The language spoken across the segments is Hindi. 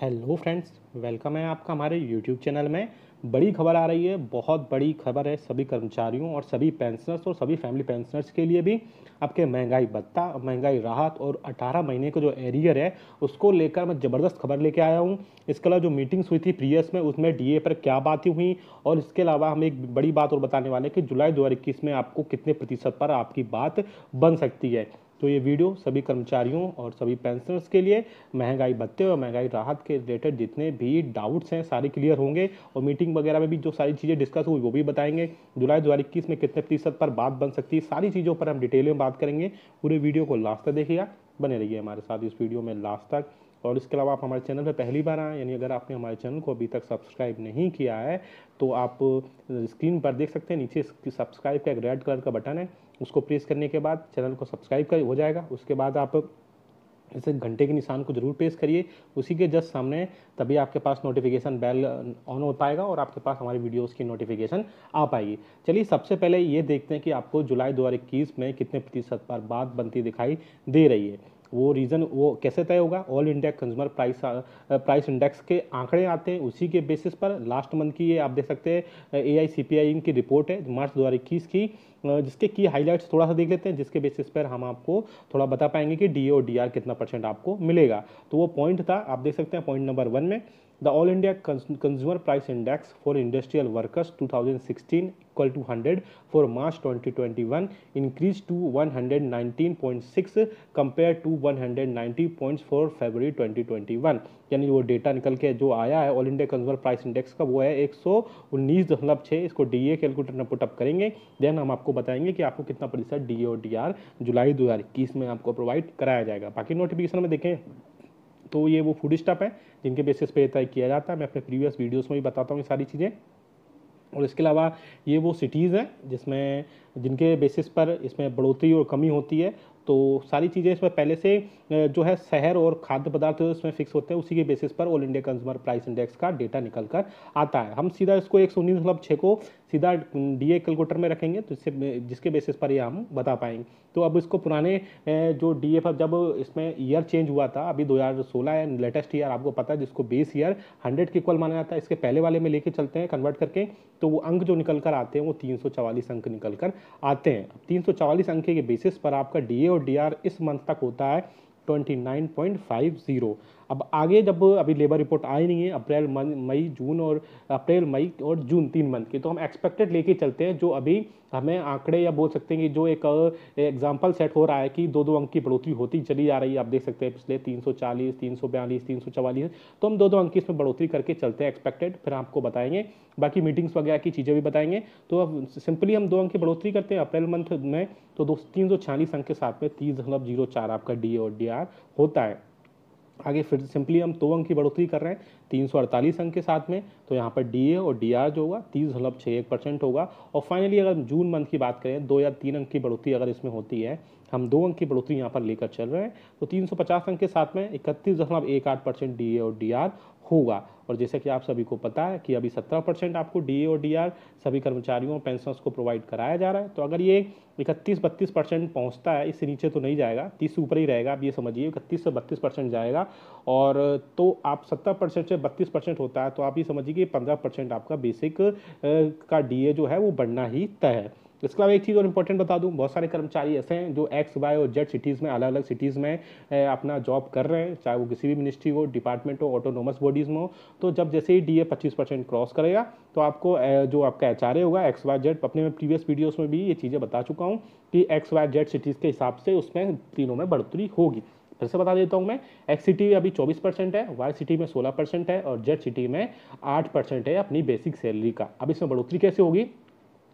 हेलो फ्रेंड्स वेलकम है आपका हमारे यूट्यूब चैनल में बड़ी खबर आ रही है बहुत बड़ी खबर है सभी कर्मचारियों और सभी पेंशनर्स और सभी फैमिली पेंशनर्स के लिए भी आपके महंगाई भत्ता महंगाई राहत और 18 महीने का जो एरियर है उसको लेकर मैं ज़बरदस्त खबर लेके आया हूँ इसके अलावा जो मीटिंग्स हुई थी प्रीवियस में उसमें डीए पर क्या बातें हुई और इसके अलावा हम एक बड़ी बात और बताने वाले हैं कि जुलाई दो में आपको कितने प्रतिशत पर आपकी बात बन सकती है तो ये वीडियो सभी कर्मचारियों और सभी पेंशनर्स के लिए महंगाई भत्ते और महंगाई राहत के रिलेटेड जितने भी डाउट्स हैं सारे क्लियर होंगे और मीटिंग वगैरह में भी जो सारी चीज़ें डिस्कस हुई वो भी बताएंगे जुलाई दो में कितने प्रतिशत पर बात बन सकती है सारी चीज़ों पर हम डिटेल में बात करेंगे पूरे वीडियो को लास्ट तक देखिएगा बने रहिए हमारे साथ इस वीडियो में लास्ट तक और इसके अलावा आप हमारे चैनल पर पहली बार आएँ यानी अगर आपने हमारे चैनल को अभी तक सब्सक्राइब नहीं किया है तो आप स्क्रीन पर देख सकते हैं नीचे सब्सक्राइब का एक रेड कलर का बटन है उसको प्रेस करने के बाद चैनल को सब्सक्राइब कर हो जाएगा उसके बाद आप इस घंटे के निशान को जरूर प्रेस करिए उसी के जस्ट सामने तभी आपके पास नोटिफिकेशन बेल ऑन हो पाएगा और आपके पास हमारी वीडियोस की नोटिफिकेशन आ पाएगी चलिए सबसे पहले ये देखते हैं कि आपको जुलाई 2021 में कितने प्रतिशत पर बात बनती दिखाई दे रही है वो रीज़न वो कैसे तय होगा all India consumer price price index के आंकड़े आते हैं उसी के बेसिस पर लास्ट मंथ की ये आप देख सकते हैं ए आई सी पी आई की रिपोर्ट है मार्च दो हज़ार इक्कीस की uh, जिसके की हाईलाइट्स थोड़ा सा देख लेते हैं जिसके बेसिस पर हम आपको थोड़ा बता पाएंगे कि डी ओ डी आर कितना परसेंट आपको मिलेगा तो वो पॉइंट था आप देख सकते हैं पॉइंट नंबर वन में the all India consumer price index for industrial workers 2016 thousand equal to hundred for March twenty twenty one increase to one hundred nineteen point six compare to one hundred ninety point four February twenty twenty one यानी वो डेटा निकल के जो आया है all India consumer price index का वो है एक सौ उन्नीस दशमलव छः इसको डी ए कैलकुलेटर में पुटअप करेंगे देन हम आपको बताएंगे कि आपको कितना प्रतिशत डी ए और डी आर जुलाई दो हज़ार इक्कीस में आपको प्रोवाइड कराया जाएगा बाकी नोटिफिकेशन में देखें तो ये वो फूड स्टॉप है जिनके बेसिस पे तय किया जाता है मैं अपने प्रीवियस वीडियोस में भी बताता हूँ ये सारी चीज़ें और इसके अलावा ये वो सिटीज़ हैं जिसमें जिनके बेसिस पर इसमें बढ़ोतरी और कमी होती है तो सारी चीज़ें इसमें पहले से जो है शहर और खाद्य पदार्थ इसमें फिक्स होते हैं उसी के बेसिस पर all India consumer price index का डेटा निकल कर आता है हम सीधा इसको एक सौ उन्नीस मतलब छः को सीधा डी ए कैलकुलेटर में रखेंगे तो इससे जिसके बेसिस पर ये हम बता पाएंगे तो अब इसको पुराने जो डी एफ जब इसमें ईयर चेंज हुआ था अभी दो हज़ार सोलह है लेटेस्ट ईयर आपको पता है जिसको बेस ईयर हंड्रेड के इक्वल माना जाता है इसके पहले वाले में लेके चलते हैं कन्वर्ट करके तो वो अंक जो निकल कर आते हैं वो तीन सौ चवालीस अंक निकल कर आते हैं तीन सौ चवालीस अंक के बेसिस पर आपका डी और डी इस मंथ तक होता है ट्वेंटी अब आगे जब अभी लेबर रिपोर्ट आई नहीं है अप्रैल मई जून और अप्रैल मई और जून तीन मंथ की तो हम एक्सपेक्टेड लेके चलते हैं जो अभी हमें आंकड़े या बोल सकते हैं कि जो एक एग्जाम्पल सेट हो रहा है कि दो दो अंक की बढ़ोतरी होती चली जा रही है आप देख सकते हैं पिछले तीन तीन सौ सौ चालीस बयालीस तीन सौ चवालीस तो हम दो दो अंक की इसमें बढ़ोतरी करके चलते हैं एक्सपेक्टेड फिर आपको बताएंगे बाकी मीटिंग्स वगैरह की चीज़ें भी बताएंगे तो अब सिंपली हम दो अंक की बढ़ोतरी करते हैं अप्रैल मंथ में तो दो तीन सौ छियालीस अंक के साथ में तीस दशमलव जीरो चार आपका डी और डी आर होता है आगे फिर सिंपली हम दो अंक की बढ़ोतरी कर रहे हैं तीन सौ अड़तालीस अंक के साथ में तो यहाँ पर डी और डी जो होगा तीस दशमलव छः एक परसेंट होगा और फाइनली अगर जून मंथ की बात करें दो या तीन अंक की बढ़ोतरी अगर इसमें होती है हम दो अंक की बढ़ोतरी यहाँ पर लेकर चल रहे हैं तो तीन सौ पचास अंक के साथ में इकतीस दशमलव एक आठ परसेंट डी और डी होगा और जैसे कि आप सभी को पता है कि अभी 17 परसेंट आपको डी और डी सभी कर्मचारियों और पेंशनर्स को प्रोवाइड कराया जा रहा है तो अगर ये इकतीस बत्तीस परसेंट पहुँचता है इससे नीचे तो नहीं जाएगा तीस से ऊपर ही रहेगा आप ये समझिए इकतीस से बत्तीस परसेंट जाएगा और तो आप सत्तर परसेंट से बत्तीस परसेंट होता है तो आप ये समझिए कि पंद्रह परसेंट आपका बेसिक का डी जो है वो बढ़ना ही तय है तो इसके अलावा एक चीज़ और इम्पोर्टेंट बता दूँ बहुत सारे कर्मचारी ऐसे हैं जो एक्स वाई और जेड सिटीज़ में अलग अलग सिटीज़ में अपना जॉब कर रहे हैं चाहे वो किसी भी मिनिस्ट्री हो डिपार्टमेंट हो ऑटोनोमस बॉडीज़ में हो तो जब जैसे ही डी ए पच्चीस परसेंट क्रॉस करेगा तो आपको जो आपका एच आर ए होगा एक्स वाई जेड अपने प्रीवियस वीडियोज़ में भी ये चीज़ें बता चुका हूँ कि एक्स वाई जेड सिटीज़ के हिसाब से उसमें तीनों में बढ़ोतरी होगी फिर से बता देता हूँ मैं एक्स सिटी अभी 24 परसेंट है वाई सिटी में 16 परसेंट है और जेड सिटी में 8 परसेंट है अपनी बेसिक सैलरी का अब इसमें बढ़ोतरी कैसे होगी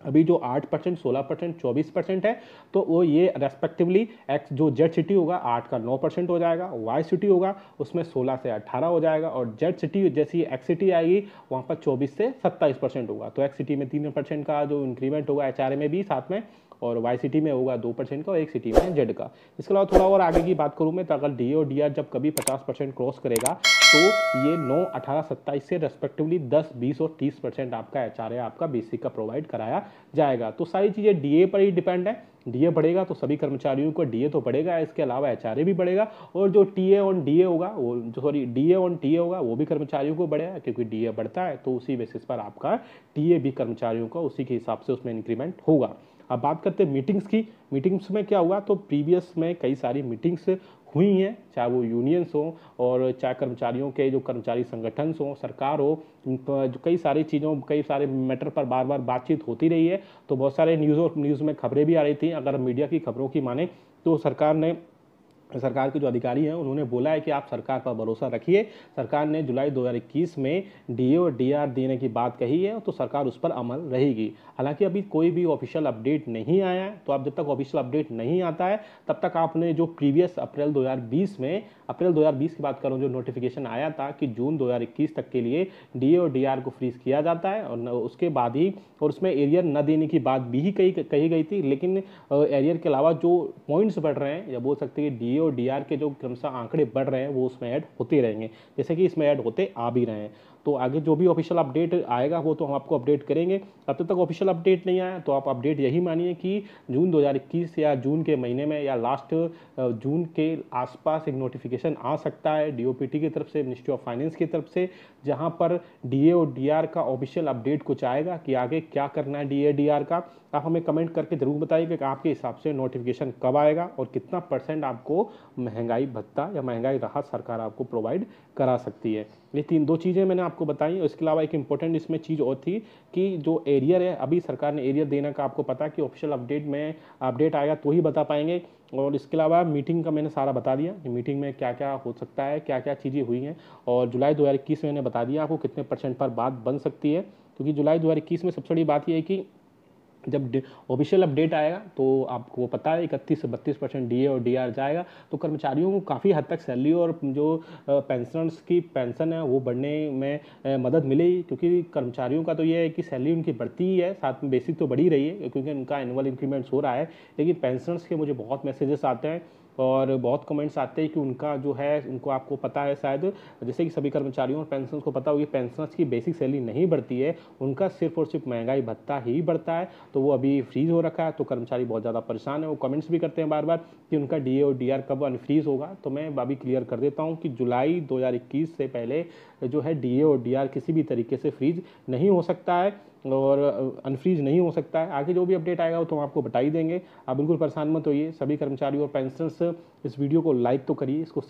अभी जो 8 परसेंट सोलह परसेंट चौबीस परसेंट है तो वो ये रेस्पेक्टिवली एक्स जो जेड सिटी होगा 8 का 9 परसेंट हो जाएगा वाई सिटी होगा उसमें 16 से 18 हो जाएगा और जेड सिटी जैसी एक्स सिटी आएगी वहाँ पर 24 से 27 परसेंट होगा तो एक्स सिटी में तीन परसेंट का जो इंक्रीमेंट होगा एच में भी साथ में और वाई सिटी में होगा दो परसेंट का और एक सिटी में जेड का इसके अलावा थोड़ा और आगे की बात करूँ मैं तो अगर डी और डी आर जब कभी पचास परसेंट क्रॉस करेगा तो ये नौ अठारह सत्ताईस से रेस्पेक्टिवली दस बीस और तीस परसेंट आपका एच आर आपका बेसिक का प्रोवाइड कराया जाएगा तो सारी चीज़ें डी ए पर ही डिपेंड है डीए बढ़ेगा तो सभी कर्मचारियों को डीए तो बढ़ेगा इसके अलावा एचआरए भी बढ़ेगा और जो टीए ऑन डीए होगा वो जो सॉरी डीए ऑन टीए होगा वो भी कर्मचारियों को बढ़ेगा क्योंकि डीए बढ़ता है तो उसी बेसिस पर आपका टीए भी कर्मचारियों का उसी के हिसाब से उसमें इंक्रीमेंट होगा अब बात करते हैं मीटिंग्स की मीटिंग्स में क्या हुआ तो प्रीवियस में कई सारी मीटिंग्स हुई हैं चाहे वो यूनियंस हों और चाहे कर्मचारियों के जो कर्मचारी संगठन हों सरकार हो जो कई सारी चीज़ों कई सारे मैटर पर बार बार बातचीत होती रही है तो बहुत सारे न्यूज़ और न्यूज़ में खबरें भी आ रही थी अगर मीडिया की खबरों की माने तो सरकार ने सरकार के जो अधिकारी हैं उन्होंने बोला है कि आप सरकार पर भरोसा रखिए सरकार ने जुलाई 2021 में डीए और डीआर देने की बात कही है तो सरकार उस पर अमल रहेगी हालांकि अभी कोई भी ऑफिशियल अपडेट नहीं आया है तो आप जब तक ऑफिशियल अपडेट नहीं आता है तब तक आपने जो प्रीवियस अप्रैल 2020 में अप्रैल 2020 की बात करूँ जो नोटिफिकेशन आया था कि जून दो तक के लिए डी और डी को फ्रीज किया जाता है और उसके बाद ही और उसमें एरियर न देने की बात भी कही कही गई थी लेकिन एरियर के अलावा जो पॉइंट्स बढ़ रहे हैं या बोल सकते हैं डी और डी के जो क्रमशः आंकड़े बढ़ रहे हैं वो उसमें ऐड होते रहेंगे जैसे कि इसमें ऐड होते आ भी रहे हैं तो आगे जो भी ऑफिशियल अपडेट आएगा वो तो हम आपको अपडेट करेंगे अब तक ऑफिशियल अपडेट नहीं आया तो आप अपडेट यही मानिए कि जून 2021 या जून के महीने में या लास्ट जून के आसपास एक नोटिफिकेशन आ सकता है टी की तरफ से मिनिस्ट्री ऑफ फाइनेंस की तरफ से जहाँ पर डी और डी का ऑफिशियल अपडेट कुछ आएगा कि आगे क्या करना है डी डी का आप हमें कमेंट करके ज़रूर बताइए कि आपके हिसाब से नोटिफिकेशन कब आएगा और कितना परसेंट आपको महंगाई भत्ता या महंगाई राहत सरकार आपको प्रोवाइड करा सकती है ये तीन दो चीज़ें मैंने आपको बताई और इसके अलावा एक इम्पोर्टेंट इसमें चीज़ और थी कि जो एरियर है अभी सरकार ने एरियर देने का आपको पता कि ऑफिशियल अपडेट में अपडेट आएगा तो ही बता पाएंगे और इसके अलावा मीटिंग का मैंने सारा बता दिया कि मीटिंग में क्या क्या हो सकता है क्या क्या चीज़ें हुई हैं और जुलाई दो में मैंने बता दिया आपको कितने परसेंट पर बात बन सकती है क्योंकि जुलाई दो में सबसे बड़ी बात यह है कि जब ऑफिशियल अपडेट आएगा तो आपको पता है इकतीस से बत्तीस परसेंट डी और डी जाएगा तो कर्मचारियों को काफ़ी हद तक सैलरी और जो पेंशनर्स की पेंशन है वो बढ़ने में मदद मिलेगी क्योंकि कर्मचारियों का तो ये है कि सैलरी उनकी बढ़ती ही है साथ में बेसिक तो बढ़ी रही है क्योंकि उनका एनुअल इंक्रीमेंट्स हो रहा है लेकिन पेंशनर्स के मुझे बहुत मैसेजेस आते हैं और बहुत कमेंट्स आते हैं कि उनका जो है उनको आपको पता है शायद जैसे कि सभी कर्मचारियों और पेंशन को पता होगी पेंशनर्स की बेसिक सैलरी नहीं बढ़ती है उनका सिर्फ और सिर्फ महंगाई भत्ता ही बढ़ता है तो वो अभी फ्रीज हो रखा है तो कर्मचारी बहुत ज़्यादा परेशान है वो कमेंट्स भी करते हैं बार बार कि उनका डी और डी कब अनफ्रीज होगा तो मैं अभी क्लियर कर देता हूँ कि जुलाई दो से पहले जो है डी और डी किसी भी तरीके से फ्रीज नहीं हो सकता है और अनफ्रीज uh, नहीं हो सकता है आगे जो भी अपडेट आएगा वो तो हम आपको बता ही देंगे आप बिल्कुल परेशान मत होइए सभी कर्मचारी और पेंशनर्स इस वीडियो को लाइक तो करिए इसको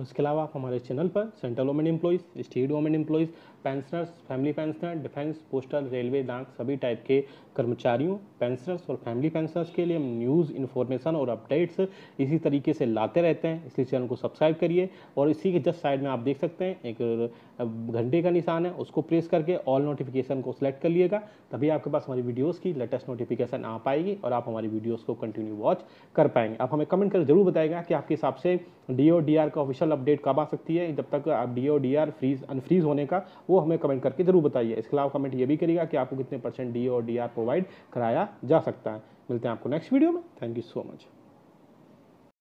उसके अलावा आप हमारे चैनल पर central government employees state government employees pensioners family pensioner defence postal railway डाक सभी टाइप के कर्मचारियों पेंशनर्स और फैमिली पेंशनर्स के लिए हम न्यूज़ इन्फॉर्मेशन और अपडेट्स इसी तरीके से लाते रहते हैं इसलिए चैनल को सब्सक्राइब करिए और इसी के जस्ट साइड में आप देख सकते हैं एक घंटे का निशान है उसको प्रेस करके ऑल नोटिफिकेशन को सिलेक्ट कर लिएगा तभी आपके पास हमारी वीडियोज़ की लेटेस्ट नोटिफिकेशन आ पाएगी और आप हमारी वीडियोज़ को कंटिन्यू वॉच कर पाएंगे आप हमें कमेंट कर जरूर बताएगा कि आपके हिसाब से डी डी आर का ऑफिशियल स्पेशल अपडेट कब आ सकती है जब तक आप D O D R freeze unfreeze होने का वो हमें कमेंट करके ज़रूर बताइए इसके अलावा कमेंट ये भी करिएगा कि आपको कितने percent D O D R provide कराया जा सकता है मिलते हैं आपको नेक्स्ट वीडियो में थैंक यू सो मच